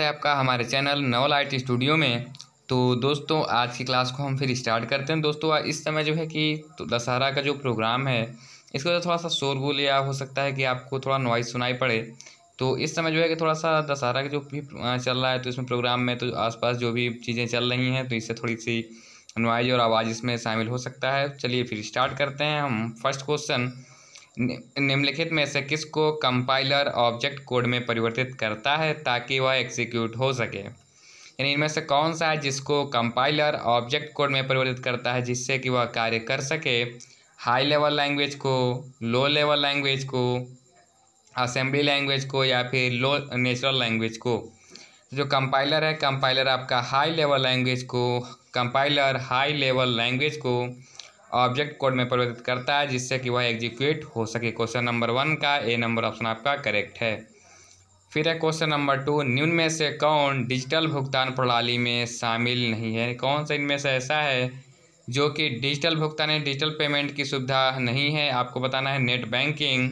है आपका हमारे चैनल नवल आर्ट स्टूडियो में तो दोस्तों आज की क्लास को हम फिर स्टार्ट करते हैं दोस्तों इस समय जो है कि तो दशहरा का जो प्रोग्राम है इसकी वजह थोड़ा सा शोरगुल या हो सकता है कि आपको थोड़ा नॉइज़ सुनाई पड़े तो इस समय जो है कि थोड़ा सा दशहरा का जो भी चल रहा है तो इसमें प्रोग्राम में तो आस जो भी चीज़ें चल रही हैं तो इससे थोड़ी सी नॉइज और आवाज़ इसमें शामिल हो सकता है चलिए फिर स्टार्ट करते हैं हम फर्स्ट क्वेश्चन निम्नलिखित में से किस को कंपाइलर ऑब्जेक्ट कोड में परिवर्तित करता है ताकि वह एक्सिक्यूट हो सके यानी इनमें से कौन सा है जिसको कंपाइलर ऑब्जेक्ट कोड में परिवर्तित करता है जिससे कि वह कार्य कर सके हाई लेवल लैंग्वेज को लो लेवल लैंग्वेज को असेंबली लैंग्वेज को या फिर लो नेचुरल लैंग्वेज को जो कंपाइलर है कंपाइलर आपका हाई लेवल लैंग्वेज को कंपाइलर हाई लेवल लैंग्वेज को ऑब्जेक्ट कोड में परिवर्तित करता है जिससे कि वह एग्जीक्यूट हो सके क्वेश्चन नंबर वन का ए नंबर ऑप्शन आपका करेक्ट है फिर है क्वेश्चन नंबर टू निम्न में से कौन डिजिटल भुगतान प्रणाली में शामिल नहीं है कौन सा इनमें से ऐसा है जो कि डिजिटल भुगतान या डिजिटल पेमेंट की सुविधा नहीं है आपको बताना है net banking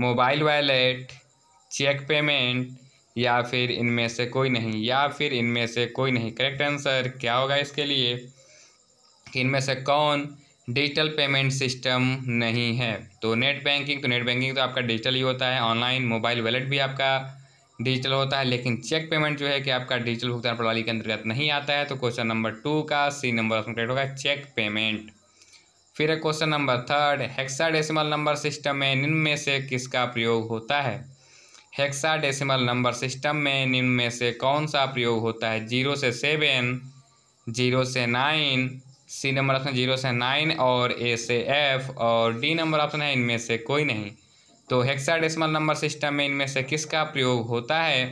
mobile wallet cheque payment या फिर इनमें से कोई नहीं या फिर इनमें से कोई नहीं करेक्ट आंसर क्या होगा इसके लिए कि इनमें से कौन डिजिटल पेमेंट सिस्टम नहीं है तो नेट बैंकिंग तो नेट बैंकिंग तो आपका डिजिटल ही होता है ऑनलाइन मोबाइल वैलेट भी आपका डिजिटल होता है लेकिन चेक पेमेंट जो है कि आपका डिजिटल भुगतान प्रणाली के अंतर्गत नहीं आता है तो क्वेश्चन नंबर टू का सी नंबर ऑप्शन करेक्ट होगा चेक पेमेंट फिर है question number third hexadecimal number system में निम्न में से किसका प्रयोग होता है हेक्सा डेसिमल नंबर सिस्टम में निम्न में से कौन सा प्रयोग होता है जीरो से सेवन जीरो से nine C number option zero से नाइन और ए से एफ और डी नंबर ऑप्शन है इनमें से कोई नहीं तो हेक्साडेसिमल नंबर सिस्टम में इनमें से किसका प्रयोग होता है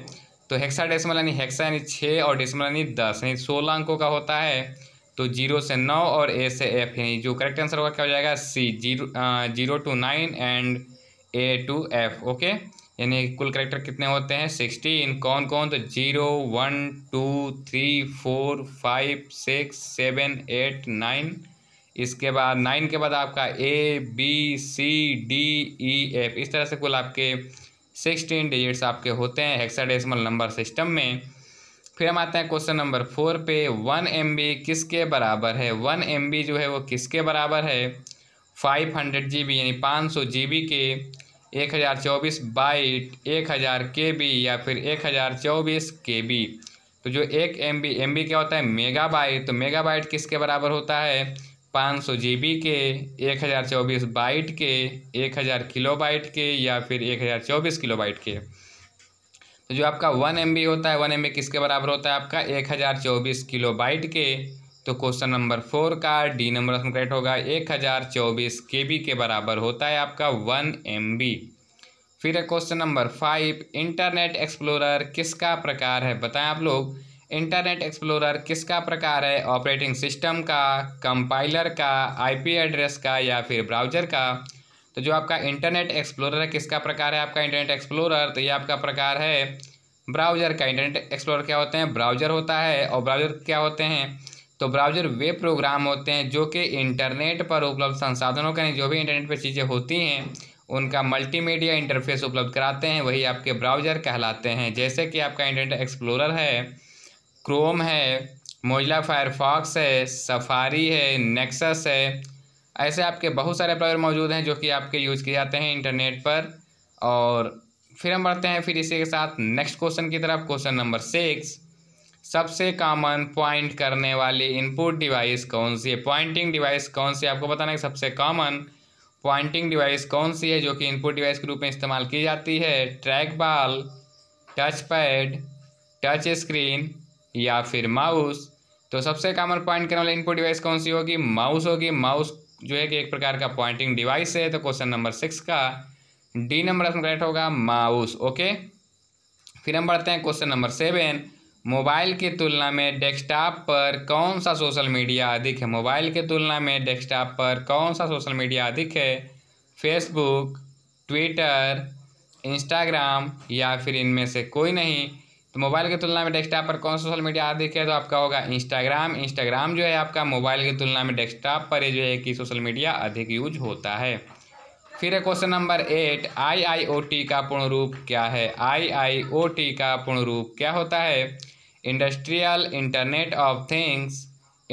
तो हेक्साडेसिमल यानी हेक्सा यानी छः और डेसिमल यानी दस यानी सोलह अंकों का होता है तो जीरो से नौ और ए से एफ यानी जो करेक्ट आंसर होगा क्या हो जाएगा C zero zero to nine and A to F okay यानी कुल करेक्टर कितने होते हैं सिक्सटी इन कौन कौन तो zero one two three four five six seven eight nine इसके बाद नाइन के बाद आपका A B C D E F इस तरह से कुल आपके सिक्सटीन डिजिट्स आपके होते हैं हेक्साडेसिमल नंबर सिस्टम में फिर हम आते हैं क्वेश्चन नंबर फोर पे वन एम बी किसके बराबर है वन एम बी जो है वो किसके बराबर है फाइव हंड्रेड जी बी यानी पाँच सौ जी बी के एक हज़ार चौबीस बाइट एक हज़ार के बी या फिर एक हज़ार चौबीस के बी तो जो एक एम बी एम बी क्या होता है मेगा बाइट तो मेगा बाइट किसके बराबर होता है पाँच सौ जी बी के एक हज़ार चौबीस बाइट के एक हज़ार किलो बाइट के या फिर एक हज़ार चौबीस किलो बाइट के तो जो आपका वन एम बी होता है वन एम बी किसके बराबर होता है आपका एक हज़ार चौबीस किलो बाइट के तो क्वेश्चन नंबर फोर का डी नंबर ऑप्शन करेक्ट होगा एक हज़ार चौबीस के बी के बराबर होता है आपका वन एम बी फिर है question number five Internet Explorer किसका प्रकार है बताएं आप लोग इंटरनेट एक्सप्लोरर किसका प्रकार है ऑपरेटिंग सिस्टम का कंपाइलर का आईपी एड्रेस का या फिर ब्राउजर का तो जो आपका इंटरनेट एक्सप्लोरर किसका प्रकार है आपका इंटरनेट एक्सप्लोरर तो ये आपका प्रकार है ब्राउजर का इंटरनेट एक्सप्लोरर क्या होते हैं ब्राउजर होता है और ब्राउजर क्या होते हैं तो ब्राउज़र वे प्रोग्राम होते हैं जो कि इंटरनेट पर उपलब्ध संसाधनों का जो भी इंटरनेट पर चीज़ें होती हैं उनका मल्टीमीडिया इंटरफेस उपलब्ध कराते हैं वही आपके ब्राउज़र कहलाते हैं जैसे कि आपका इंटरनेट एक्सप्लोरर है क्रोम है मोजिला फायरफॉक्स है सफारी है नेक्सस है ऐसे आपके बहुत सारे ब्राउज़र मौजूद हैं जो कि आपके यूज़ किए जाते हैं इंटरनेट पर और फिर हम बढ़ते हैं फिर इसी के साथ नेक्स्ट क्वेश्चन की तरफ क्वेश्चन नंबर सिक्स सबसे कॉमन पॉइंट करने वाली इनपुट डिवाइस कौन सी है पॉइंटिंग डिवाइस कौन सी है आपको बताना है सबसे कॉमन पॉइंटिंग डिवाइस कौन सी है जो कि इनपुट डिवाइस के रूप में इस्तेमाल की जाती है track ball touch pad touch screen या फिर माउस तो सबसे कॉमन पॉइंट करने वाली इनपुट डिवाइस कौन सी होगी माउस होगी माउस जो है कि एक प्रकार का पॉइंटिंग डिवाइस है तो क्वेश्चन नंबर सिक्स का डी नंबर करेक्ट होगा माउस ओके फिर हम बढ़ते हैं क्वेश्चन नंबर सेवन मोबाइल की तुलना में डेस्कटॉप पर कौन सा सोशल मीडिया अधिक है मोबाइल की तुलना में डेस्कटॉप पर कौन सा सोशल मीडिया अधिक है फेसबुक ट्विटर इंस्टाग्राम या फिर इनमें से कोई नहीं तो मोबाइल की तुलना में डेस्कटॉप पर कौन सा सोशल मीडिया अधिक है तो आपका होगा इंस्टाग्राम इंस्टाग्राम जो है आपका मोबाइल की तुलना में डेस्कटॉप पर जो है कि सोशल मीडिया अधिक यूज होता है फिर है question number eight I I O T का पूर्ण रूप क्या है आई आई ओ टी का पूर्ण रूप क्या होता है industrial internet of things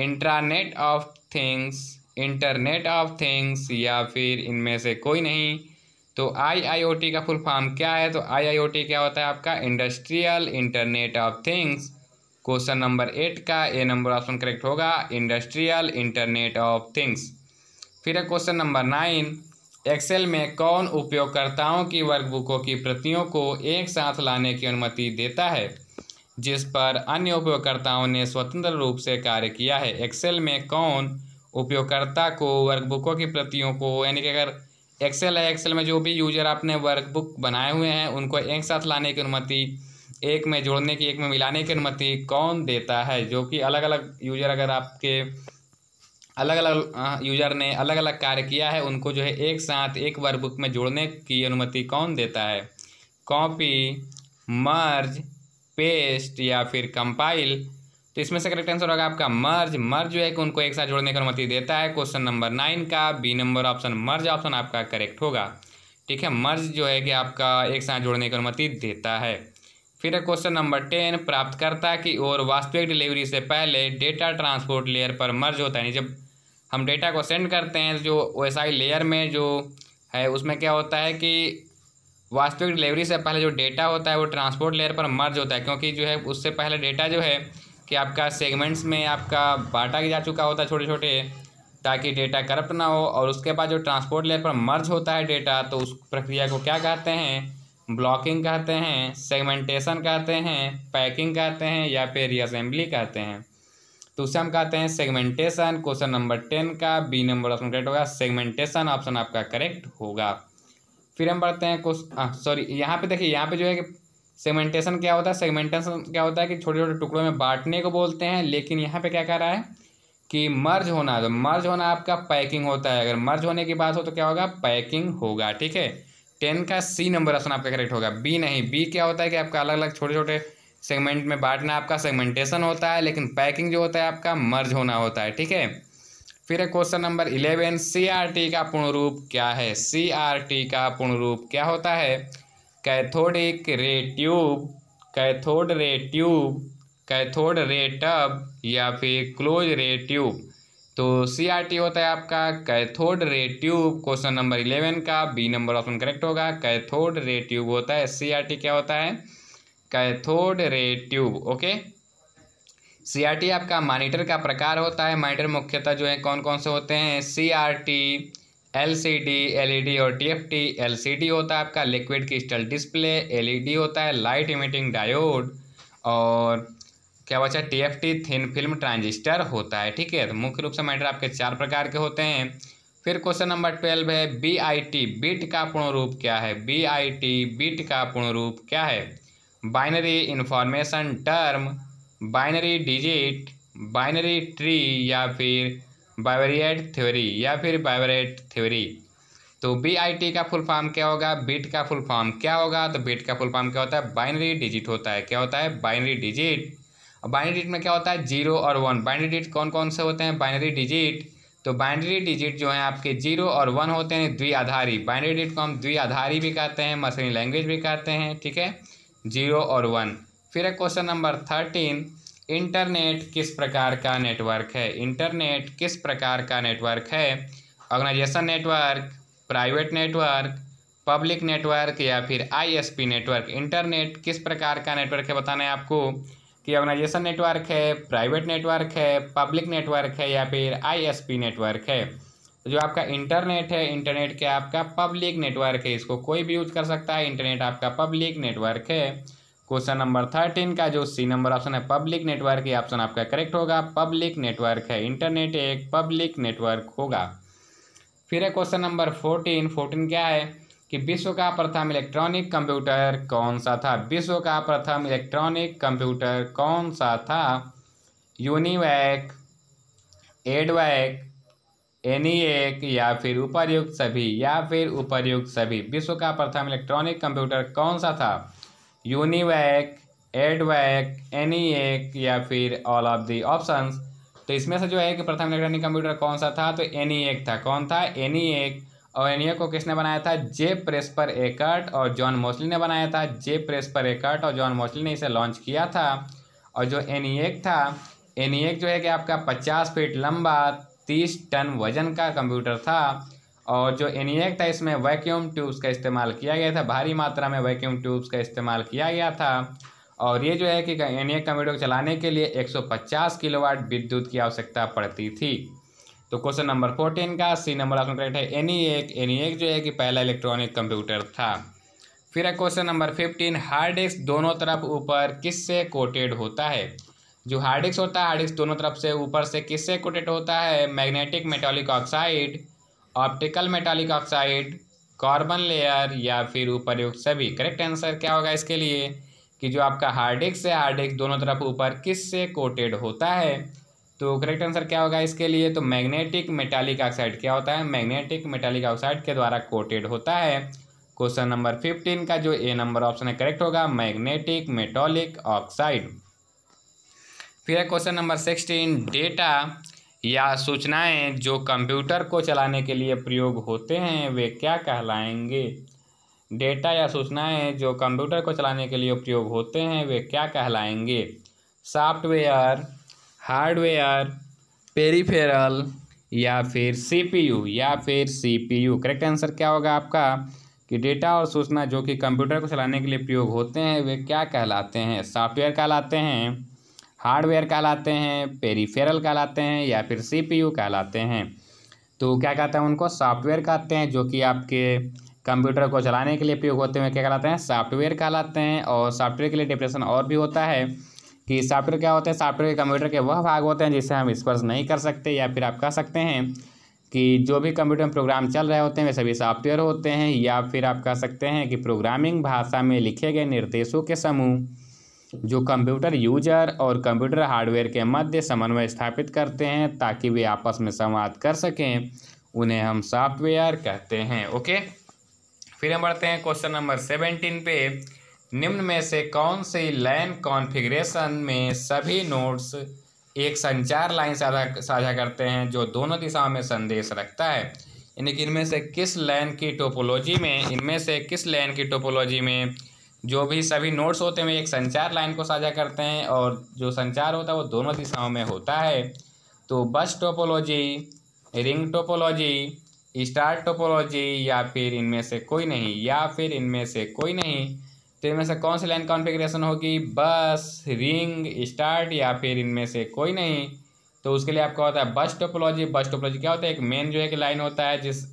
intranet of things internet of things या फिर इनमें से कोई नहीं तो आई का फुल फॉर्म क्या है तो आई क्या होता है आपका industrial internet of things question number eight का ए नंबर ऑप्शन करेक्ट होगा इंडस्ट्रियल इंटरनेट ऑफ थिंग्स फिर है क्वेश्चन नंबर नाइन एक्सेल में कौन उपयोगकर्ताओं की वर्कबुकों की प्रतियों को एक साथ लाने की अनुमति देता है जिस पर अन्य उपयोगकर्ताओं ने स्वतंत्र रूप से कार्य किया है एक्सेल में कौन उपयोगकर्ता को वर्कबुकों की प्रतियों को यानी कि अगर एक्सेल है एक्सेल में जो भी यूजर आपने वर्कबुक बनाए हुए हैं उनको एक साथ लाने की अनुमति एक में जोड़ने की एक में मिलाने की अनुमति कौन देता है जो कि अलग अलग यूजर अगर आपके अलग अलग यूजर ने अलग अलग कार्य किया है उनको जो है एक साथ एक वर्कबुक में जोड़ने की अनुमति कौन देता है कॉपी मर्ज पेस्ट या फिर कंपाइल तो इसमें से करेक्ट आंसर होगा आपका मर्ज मर्ज जो है कि उनको एक साथ जोड़ने की अनुमति देता है क्वेश्चन नंबर नाइन का B number option merge option आपका करेक्ट होगा ठीक है मर्ज जो है कि आपका एक साथ जोड़ने की अनुमति देता है फिर क्वेश्चन नंबर टेन प्राप्तकर्ता की ओर वास्तविक डिलीवरी से पहले डेटा ट्रांसपोर्ट लेयर पर मर्ज होता है जब हम डेटा को सेंड करते हैं जो ओ लेयर में जो है उसमें क्या होता है कि वास्तविक डिलीवरी से पहले जो डेटा होता है वो ट्रांसपोर्ट लेयर पर मर्ज होता है क्योंकि जो है उससे पहले डेटा जो है कि आपका सेगमेंट्स में आपका बांटा जा चुका होता है छोटे छोटे ताकि डेटा करप्ट ना हो और उसके बाद जो ट्रांसपोर्ट लेयर पर मर्ज होता है डेटा तो उस प्रक्रिया को क्या कहते हैं ब्लॉकिंग कहते हैं सेगमेंटेशन कहते हैं पैकिंग कहते हैं या फिर रीअसेंबली कहते हैं तो उसे हम कहते हैं सेगमेंटेशन क्वेश्चन नंबर टेन का बी नंबर ऑप्शन करेक्ट होगा सेगमेंटेशन ऑप्शन आपका करेक्ट होगा फिर हम बढ़ते हैं कुछ सॉरी हाँ, यहाँ पे देखिए यहाँ पे जो है कि सेगमेंटेशन क्या होता है सेगमेंटेशन क्या होता है कि छोटे छोटे टुकड़ों में बांटने को बोलते हैं लेकिन यहाँ पे क्या कह रहा है कि मर्ज होना तो मर्ज होना आपका पैकिंग होता है अगर मर्ज होने की बात हो तो क्या होगा पैकिंग होगा ठीक है टेन का सी नंबर ऑप्शन आपका करेक्ट होगा बी नहीं बी क्या होता है कि आपका अलग अलग छोटे छोटे सेगमेंट में बांटना आपका सेगमेंटेशन होता है लेकिन पैकिंग जो होता है आपका मर्ज होना होता है ठीक है फिर है क्वेश्चन नंबर इलेवन सीआरटी का पूर्ण रूप क्या है सीआरटी का पूर्ण रूप क्या होता है cathodic ray tube cathode ray tube cathode ray tube या फिर क्लोज रे ट्यूब तो सीआरटी होता है आपका cathode ray tube question number eleven का बी नंबर ऑप्शन करेक्ट होगा कैथोड रे ट्यूब होता है सीआरटी क्या होता है cathode ray tube okay CRT आपका मॉनिटर का प्रकार होता है मॉनिटर मुख्यतः जो है कौन कौन से होते हैं सीआरटी एलसीडी एलईडी और टीएफटी एलसीडी होता है आपका लिक्विड क्रिस्टल डिस्प्ले एलईडी होता है लाइट इमिटिंग डायोड और क्या बचा टीएफटी थिन फिल्म ट्रांजिस्टर होता है ठीक है तो मुख्य रूप से मॉनिटर आपके चार प्रकार के होते हैं फिर क्वेश्चन नंबर ट्वेल्व है बी आई टी बिट का पूर्ण रूप क्या है बी आई टी बिट का पूर्ण रूप क्या है binary information term binary digit binary tree या फिर बाइवरियड थ्योरी या फिर बाइवरेट थ्योरी तो बी आई टी का फुल फॉर्म क्या होगा बिट का फुल फॉर्म क्या होगा तो बिट का फुल फॉर्म क्या होता है बाइनरी डिजिट होता है क्या होता है बाइनरी डिजिट और बाइनरी डिजिट में क्या होता है जीरो और वन बाइनरी डिजिट कौन कौन से होते हैं बाइनरी डिजिट तो बाइनरी डिजिट जो है आपके जीरो और वन होते हैं द्विआधारी बाइनरी डिजिट को हम द्विआधारी भी कहते हैं मशीनी लैंग्वेज भी कहते हैं ठीक है जीरो और वन फिर है क्वेश्चन नंबर थर्टीन इंटरनेट किस प्रकार का नेटवर्क है इंटरनेट किस प्रकार का नेटवर्क है organisation network private network public network या फिर आईएसपी नेटवर्क इंटरनेट किस प्रकार का नेटवर्क है बताना है आपको कि ऑर्गेनाइजेशन नेटवर्क है प्राइवेट नेटवर्क है पब्लिक नेटवर्क है या फिर आईएसपी नेटवर्क है तो जो आपका इंटरनेट है इंटरनेट क्या आपका पब्लिक नेटवर्क है इसको कोई भी यूज कर सकता है इंटरनेट आपका पब्लिक नेटवर्क है क्वेश्चन नंबर थर्टीन का जो सी नंबर ऑप्शन है पब्लिक नेटवर्क ये ऑप्शन आपका करेक्ट होगा पब्लिक नेटवर्क है इंटरनेट एक पब्लिक नेटवर्क होगा फिर है क्वेश्चन नंबर फोर्टीन फोर्टीन क्या है कि विश्व का प्रथम इलेक्ट्रॉनिक कंप्यूटर कौन सा था विश्व का प्रथम इलेक्ट्रॉनिक कंप्यूटर कौन सा था यूनिवैक एडवैक एनी एक या फिर उपरयुक्त सभी या फिर उपरयुक्त सभी विश्व का प्रथम इलेक्ट्रॉनिक कंप्यूटर कौन सा था यूनिवैक एडवैक एनी एक या फिर ऑल ऑफ दी ऑप्शंस तो इसमें से जो है कि प्रथम इलेक्ट्रॉनिक कंप्यूटर कौन सा था तो एनी एक e था कौन था एनी एक e और एनी एक e को किसने बनाया था जे पर एकट और जॉन मोस्ली ने बनाया था जे पर एकट और जॉन मोस्ली ने इसे लॉन्च किया था और जो एनी एक था एनी एक जो है कि आपका पचास फीट लंबा तीस टन वजन का कंप्यूटर था और जो एनिएक था इसमें वैक्यूम ट्यूब्स का इस्तेमाल किया गया था भारी मात्रा में वैक्यूम ट्यूब्स का इस्तेमाल किया गया था और ये जो है कि एनिएक कंप्यूटर को चलाने के लिए 150 किलोवाट विद्युत की आवश्यकता पड़ती थी तो क्वेश्चन नंबर फोर्टीन का सी नंबर ऑप्शन करेक्ट है एनिएक एनिएक जो है कि पहला इलेक्ट्रॉनिक कंप्यूटर था फिर है question number fifteen hard disk दोनों तरफ ऊपर किससे कोटेड होता है जो हार्ड डिस्क होता है हार्ड डिस्क दोनों तरफ से ऊपर से किससे कोटेड होता है magnetic metallic oxide optical metallic oxide carbon layer या फिर उपरयुक्त सभी करेक्ट आंसर क्या होगा इसके लिए कि जो आपका हार्डिक से हार्डिक दोनों तरफ ऊपर किस से कोटेड होता है तो करेक्ट आंसर क्या होगा इसके लिए तो मैग्नेटिक मेटालिक ऑक्साइड क्या होता है मैग्नेटिक मेटालिक ऑक्साइड के द्वारा कोटेड होता है क्वेश्चन नंबर फिफ्टीन का जो ए नंबर ऑप्शन है करेक्ट होगा मैग्नेटिक मेटोलिक ऑक्साइड फिर क्वेश्चन नंबर सिक्सटीन डेटा या सूचनाएं जो कंप्यूटर को चलाने के लिए प्रयोग होते हैं वे क्या कहलाएंगे डेटा या सूचनाएं जो कंप्यूटर को चलाने के लिए प्रयोग होते हैं वे क्या कहलाएंगे सॉफ्टवेयर हार्डवेयर पेरीफेरल या फिर सीपीयू या फिर सीपीयू करेक्ट आंसर क्या होगा आपका कि डेटा और सूचना जो कि कंप्यूटर को चलाने के लिए प्रयोग होते हैं वे क्या कहलाते हैं सॉफ्टवेयर कहलाते हैं हार्डवेयर कहलाते हैं पेरीफेरल कहलाते हैं या फिर सीपीयू कहलाते हैं तो क्या कहते हैं उनको सॉफ्टवेयर कहते हैं जो कि आपके कंप्यूटर को चलाने के लिए उपयोग होते हुए क्या कहलाते हैं सॉफ्टवेयर कहलाते हैं और सॉफ्टवेयर के लिए डिप्रेशन और भी होता है कि सॉफ्टवेयर क्या होते हैं सॉफ्टवेयर के कंप्यूटर के वह भाग होते हैं जिसे हम स्पर्श नहीं कर सकते या फिर आप कह सकते हैं कि जो भी कंप्यूटर में प्रोग्राम चल रहे होते हैं वे सभी सॉफ्टवेयर होते हैं या फिर आप कह सकते हैं कि प्रोग्रामिंग भाषा में लिखे गए निर्देशों के समूह जो कंप्यूटर यूजर और कंप्यूटर हार्डवेयर के मध्य समन्वय स्थापित करते हैं ताकि वे आपस में संवाद कर सकें उन्हें हम सॉफ्टवेयर कहते हैं ओके फिर हम बढ़ते हैं क्वेश्चन नंबर सेवेंटीन पे निम्न में से कौन सी लाइन कॉन्फ़िगरेशन में सभी नोट्स एक संचार लाइन साझा साझा करते हैं जो दोनों दिशाओं में संदेश रखता है यानी कि इनमें से किस लाइन की टोपोलॉजी में इनमें से किस लाइन की टोपोलॉजी में जो भी सभी नोड्स होते हैं एक संचार लाइन को साझा करते हैं और जो संचार होता है वो दोनों दिशाओं में होता है तो bus topology ring topology star topology या फिर इनमें से कोई नहीं या फिर इनमें से कोई नहीं तो इनमें से कौन सी लाइन कॉन्फ़िगरेशन होगी बस रिंग स्टार्ट या फिर इनमें से कोई नहीं तो उसके लिए आपका होता है बस टोपोलॉजी बस टोपोलॉजी क्या होता है एक मेन जो है कि लाइन होता है जिस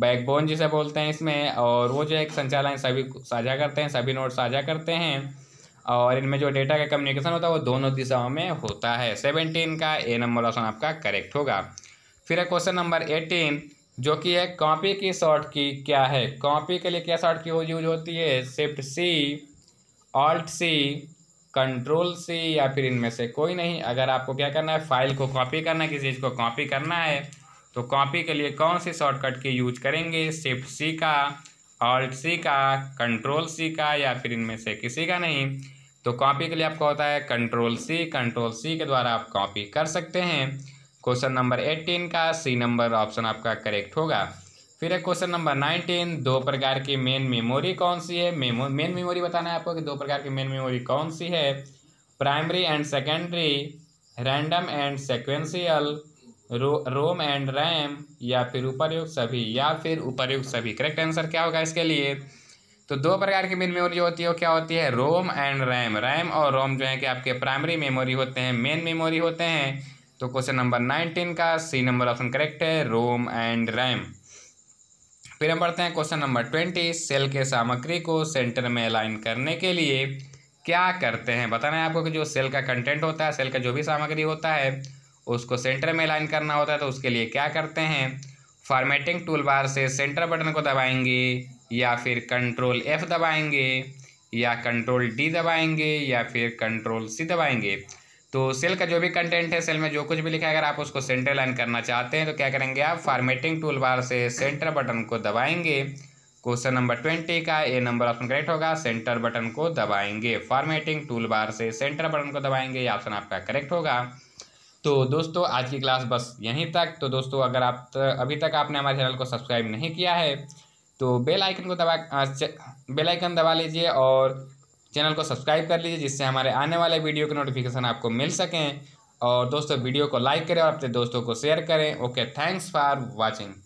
बैकबोन जिसे बोलते हैं इसमें और वो जो एक संचालन सभी साझा करते हैं सभी नोट साझा करते हैं और इनमें जो डेटा का कम्युनिकेशन होता है वो दोनों दिशाओं में होता है सेवनटीन का ए नंबर ऑप्शन आपका करेक्ट होगा फिर है क्वेश्चन नंबर एटीन जो कि है कॉपी की शॉर्ट की क्या है कॉपी के लिए क्या शॉर्ट की यूज होती है shift C alt C control C या फिर इनमें से कोई नहीं अगर आपको क्या करना है फाइल को कॉपी करना है किसी चीज़ को कॉपी करना है तो कॉपी के लिए कौन से शॉर्टकट की यूज करेंगे शिफ्ट सी का ऑल्ट सी का कंट्रोल सी का या फिर इनमें से किसी का नहीं तो कॉपी के लिए आपको होता है कंट्रोल सी कंट्रोल सी के द्वारा आप कॉपी कर सकते हैं क्वेश्चन नंबर एट्टीन का सी नंबर ऑप्शन आपका करेक्ट होगा फिर है क्वेश्चन नंबर नाइनटीन दो प्रकार की मेन मेमोरी कौन सी है मेमो मेन मेमोरी बताना है आपको कि दो प्रकार की मेन मेमोरी कौन सी है primary and secondary random and sequential रो, रोम एंड रैम या फिर उपरयुक्त सभी या फिर उपरयुक्त सभी करेक्ट आंसर क्या होगा इसके लिए तो दो प्रकार की मेन मेमोरी होती है क्या होती है रोम एंड रैम रैम और रोम जो है कि आपके प्राइमरी मेमोरी होते हैं मेन मेमोरी होते हैं तो क्वेश्चन नंबर नाइनटीन का सी नंबर ऑप्शन करेक्ट है रोम एंड रैम फिर हम पढ़ते हैं क्वेश्चन नंबर ट्वेंटी सेल के सामग्री को सेंटर में अलाइन करने के लिए क्या करते हैं बताना है आपको कि जो सेल का कंटेंट होता है सेल का जो भी सामग्री होता है उसको सेंटर में लाइन करना होता है तो उसके लिए क्या करते हैं फॉर्मेटिंग टूल बार से सेंटर बटन को दबाएंगे या फिर कंट्रोल एफ़ दबाएंगे या कंट्रोल डी दबाएंगे या फिर कंट्रोल सी दबाएंगे तो सेल का जो भी कंटेंट है सेल में जो कुछ भी लिखा है अगर आप उसको सेंटर लाइन करना चाहते हैं तो क्या करेंगे आप फॉर्मेटिंग टूल बार से सेंटर बटन को दबाएंगे क्वेश्चन नंबर ट्वेंटी का ए नंबर ऑप्शन करेक्ट होगा सेंटर बटन को दबाएंगे फॉर्मेटिंग टूल बार से सेंटर बटन को दबाएंगे ये ऑप्शन आपका करेक्ट होगा तो दोस्तों आज की क्लास बस यहीं तक तो दोस्तों अगर आप अभी तक आपने हमारे चैनल को सब्सक्राइब नहीं किया है तो बेल आइकन को दबा बेल आइकन दबा लीजिए और चैनल को सब्सक्राइब कर लीजिए जिससे हमारे आने वाले वीडियो के नोटिफिकेशन आपको मिल सकें और दोस्तों वीडियो को लाइक करें और अपने दोस्तों को शेयर करें ओके थैंक्स फॉर वॉचिंग